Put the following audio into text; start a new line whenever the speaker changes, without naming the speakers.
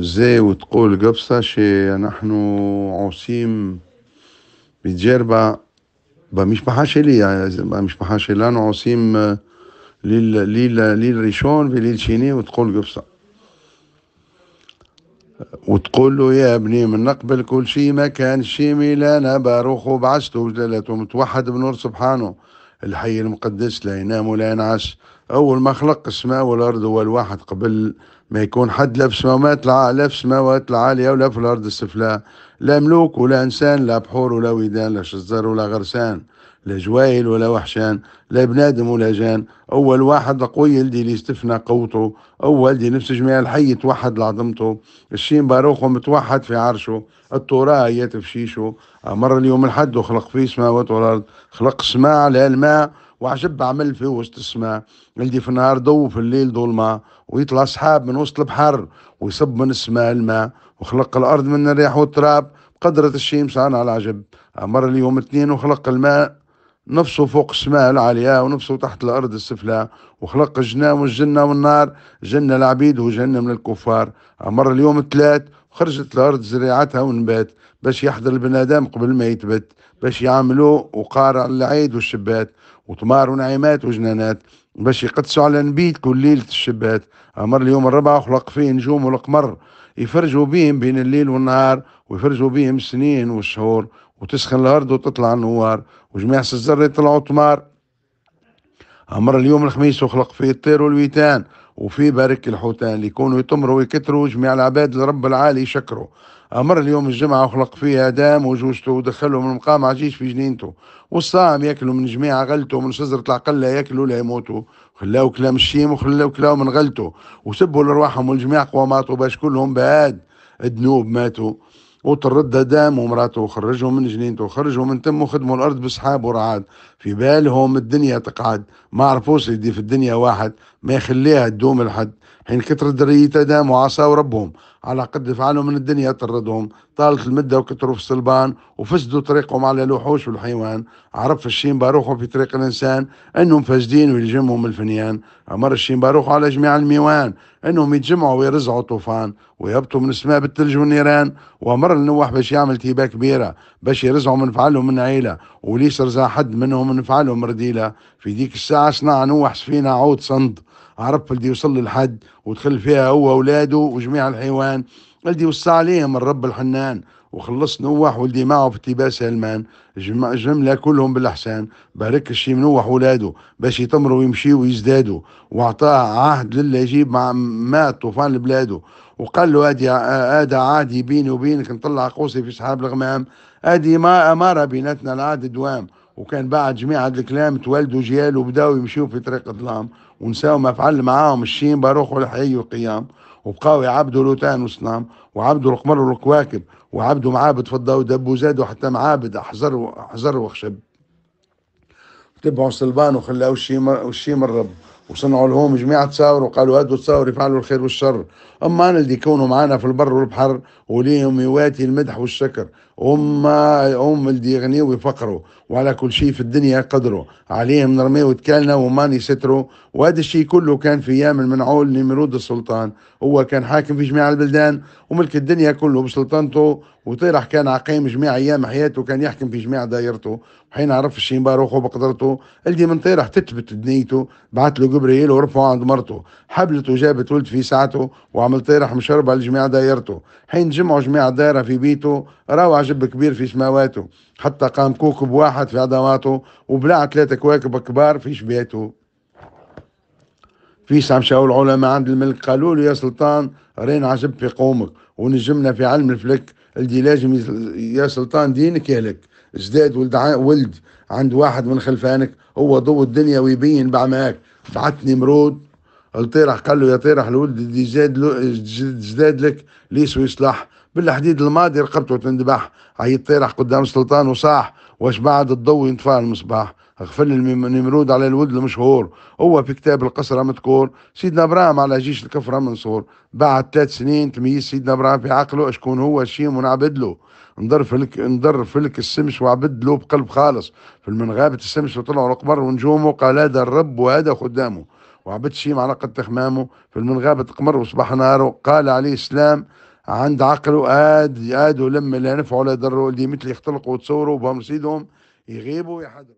زي وتقول قبصة شي نحن عوسيم بتجربة بمش بحاشي لي يعني مش بحاشي ליל, عوسيم آه، ليل ليل וליל שני ותקול شيني وتقول له يا ابني من نقبل كل شيء ما كان شيء ميلانا باروخ وبعثته وجلالته متوحد بنور سبحانه الحي المقدس لا ينام ولا ينعس أول ما خلق السماء والأرض هو الواحد قبل ما يكون حد لا في السماوات لا في السماوات العالية ولا في الأرض السفلى لا ملوك ولا إنسان لا بحور ولا ودان لا شزر ولا غرسان لا جوايل ولا وحشان لا بنادم ولا جان أول واحد قوي لدي اللي استفنى قوته أول دي نفس جميع الحي توحد لعظمته الشين باروخه متوحد في عرشه التوراة هي تفشيشه أمر اليوم الحد وخلق فيه سماوات والأرض خلق سماع على الماء وعجب بعمل في وسط السماء اللي في النهار ضو في الليل ظلمة ويطلع سحاب من وسط البحر ويصب من السماء الماء وخلق الأرض من الريح والتراب بقدرة الشمس عن العجب أمر اليوم اثنين وخلق الماء نفسه فوق السماء العالية ونفسه تحت الأرض السفلى وخلق الجنة والجنة والنار جنة العبيد من للكفار أمر اليوم ثلاث وخرجت الأرض زراعتها ونبات باش يحضر البنادم قبل ما يتبت باش يعملوا وقارع العيد والشبات وطمار ونعيمات وجنانات باش يقدسوا على نبيت كل ليلة الشبات أمر اليوم الربع خلق فيه نجوم والقمر يفرجوا بهم بين الليل والنهار ويفرجوا بهم السنين والشهور وتسخن الأرض وتطلع النوار وجميع الزر يطلعوا طمار أمر اليوم الخميس وخلق فيه الطير والويتان وفي بارك الحوتان اللي يكونوا يطمروا ويكتروا جميع العباد لرب العالي يشكروا أمر اليوم الجمعة وخلق فيه آدم وجوزته ودخلهم المقام عجيش في جنينته والصام ياكلوا من جميع غلته من شجرة العقلة ياكلوا لا يموتوا خلاو كلام الشيم وخلاو كلاو من غلته وسبوا لرواحهم والجميع قواماته باش كلهم بعد ذنوب ماتوا وترد دام ومراته وخرجهم من جنينته وخرجهم من تمه وخدموا الارض بسحاب ورعاد في بالهم الدنيا تقعد ما عرفوش يدي في الدنيا واحد ما يخليها تدوم لحد حين كثر الدريتا دام وعصوا ربهم على قد فعلوا من الدنيا طردهم طالت المدة وكثروا في الصلبان وفسدوا طريقهم على الوحوش والحيوان عرف الشين باروخهم في طريق الإنسان أنهم فاسدين ويلجمهم الفنيان أمر الشين باروخ على جميع الميوان أنهم يتجمعوا ويرزعوا طوفان ويهبطوا من السماء بالثلج والنيران وأمر النوح باش يعمل تيبة كبيرة باش يرزعوا من فعلهم من عيلة وليس رزع حد منهم من فعلهم رديلة في ديك الساعة صنع نوح سفينة عود صند عرب اللي يوصل للحد ودخل فيها هو وأولاده وجميع الحيوان اللي وصى عليهم الرب الحنان وخلص نوح ولدي معه في التباس هلمان جملة كلهم بالأحسان بارك الشي منوح ولاده باش يتمروا ويمشي ويزدادوا وأعطاه عهد لله يجيب مع ماء طوفان لبلاده وقال له ادي ادى عادي بيني وبينك نطلع قوسي في سحاب الغمام ادي ما أمارة بيناتنا العهد دوام وكان بعد جميع هذا الكلام تولدوا جيال وبداوا يمشيوا في طريق الظلام ونساو ما فعل معاهم الشين باروخ والحي والقيام وبقاو يعبدوا لوتان وصنام وعبدوا القمر والكواكب وعبدوا معابد فضة ودب وزادوا حتى معابد أحزر أحزر وخشب تبعوا الصلبان وخلاوا الشيم الشيم الرب وصنعوا لهم جميع تصاور وقالوا هادوا تصاور يفعلوا الخير والشر أما أنا اللي يكونوا معنا في البر والبحر وليهم يواتي المدح والشكر هما هم اللي يغنيوا ويفقروا وعلى كل شيء في الدنيا قدروا عليهم نرميو تكالنا وماني يستروا وهذا الشيء كله كان في ايام المنعول نمرود السلطان هو كان حاكم في جميع البلدان وملك الدنيا كله بسلطنته وطيرح كان عقيم جميع ايام حياته كان يحكم في جميع دائرته وحين عرف الشين باروخه بقدرته اللي من طيرح تثبت دنيته بعت له جبريل ورفعه عند مرته حبلته جابت ولد في ساعته وعمل طيرح مشربه لجميع دائرته حين جمعوا جميع الدائره في بيته روع حجب كبير في سماواته حتى قام كوكب واحد في عظماته وبلع ثلاثة كواكب كبار في شبيته في شاو العلماء عند الملك قالوا له يا سلطان رينا عجب في قومك ونجمنا في علم الفلك اللي لازم يا سلطان دينك يهلك ازداد ولد ولد عند واحد من خلفانك هو ضو الدنيا ويبين بعماك بعتني مرود الطيرح قال له يا طيرح الولد اللي زاد لك ليس ويصلح بالحديد الماضي رقبته تنذبح عيط طيرح قدام السلطان وصاح واش بعد الضو ينطفى المصباح غفل النمرود على الود المشهور هو في كتاب القصرة مذكور سيدنا ابراهيم على جيش الكفرة منصور بعد ثلاث سنين تميز سيدنا ابراهيم في عقله شكون هو ونعبد له نضر فلك نضر فلك السمس له بقلب خالص في المنغابة السمس وطلعوا القمر ونجومه قال هذا الرب وهذا خدامه وعبد شيم على قد تخمامه في المنغابة قمر وصبح ناره قال عليه السلام عند عقله قاد قاد ولم لا نفع ولا ضر اللي مثل يختلقوا وتصوروا بهم سيدهم يغيبوا يحضروا